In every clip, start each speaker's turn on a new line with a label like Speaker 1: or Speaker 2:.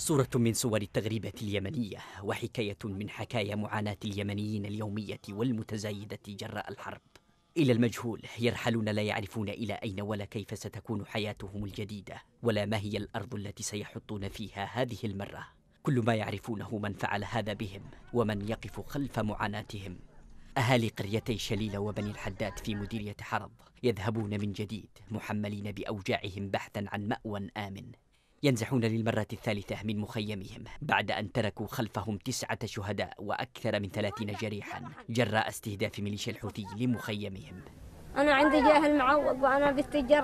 Speaker 1: صورة من صور التغريبة اليمنية وحكاية من حكايا معاناة اليمنيين اليومية والمتزايدة جراء الحرب إلى المجهول يرحلون لا يعرفون إلى أين ولا كيف ستكون حياتهم الجديدة ولا ما هي الأرض التي سيحطون فيها هذه المرة كل ما يعرفونه من فعل هذا بهم ومن يقف خلف معاناتهم أهالي قريتي شليلة وبني الحداد في مديرية حرض يذهبون من جديد محملين بأوجاعهم بحثا عن مأوى آمن ينزحون للمرة الثالثة من مخيمهم بعد أن تركوا خلفهم تسعة شهداء وأكثر من ثلاثين جريحا جراء استهداف ميليشيا الحوثي لمخيمهم
Speaker 2: أنا عندي جاهل معوض وأنا بنتي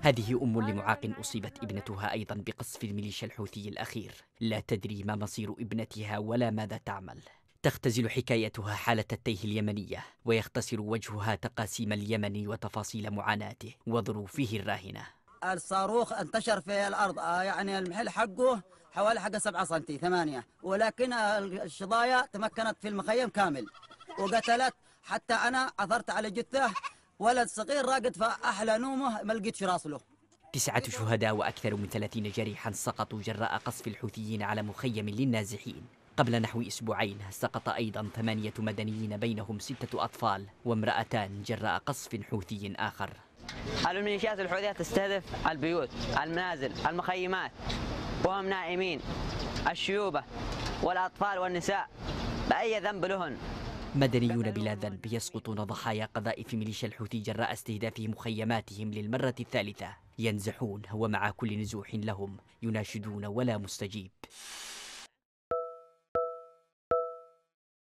Speaker 1: هذه أم لمعاق أصيبت ابنتها أيضا بقصف الميليشيا الحوثي الأخير لا تدري ما مصير ابنتها ولا ماذا تعمل تختزل حكايتها حالة التيه اليمنية ويختصر وجهها تقاسيم اليمن وتفاصيل معاناته وظروفه الراهنة
Speaker 2: الصاروخ انتشر في الارض آه، يعني المحل حقه حوالي حق 7 سم 8 ولكن الشظايا تمكنت في المخيم كامل وقتلت حتى انا عثرت على جثه ولد صغير راقد فاحلى نومه ما لقيتش راسله
Speaker 1: تسعة شهداء وأكثر من ثلاثين جريحا سقطوا جراء قصف الحوثيين على مخيم للنازحين قبل نحو أسبوعين سقط أيضا ثمانية مدنيين بينهم ستة أطفال وامرأتان جراء قصف حوثي آخر
Speaker 3: الميليشيات الحوثية تستهدف البيوت المنازل المخيمات وهم نائمين الشيوبة والأطفال والنساء بأي ذنب لهن
Speaker 1: مدنيون بلا ذنب يسقطون ضحايا قذائف ميليشيا الحوثي جراء استهداف مخيماتهم للمرة الثالثة ينزحون ومع كل نزوح لهم يناشدون ولا مستجيب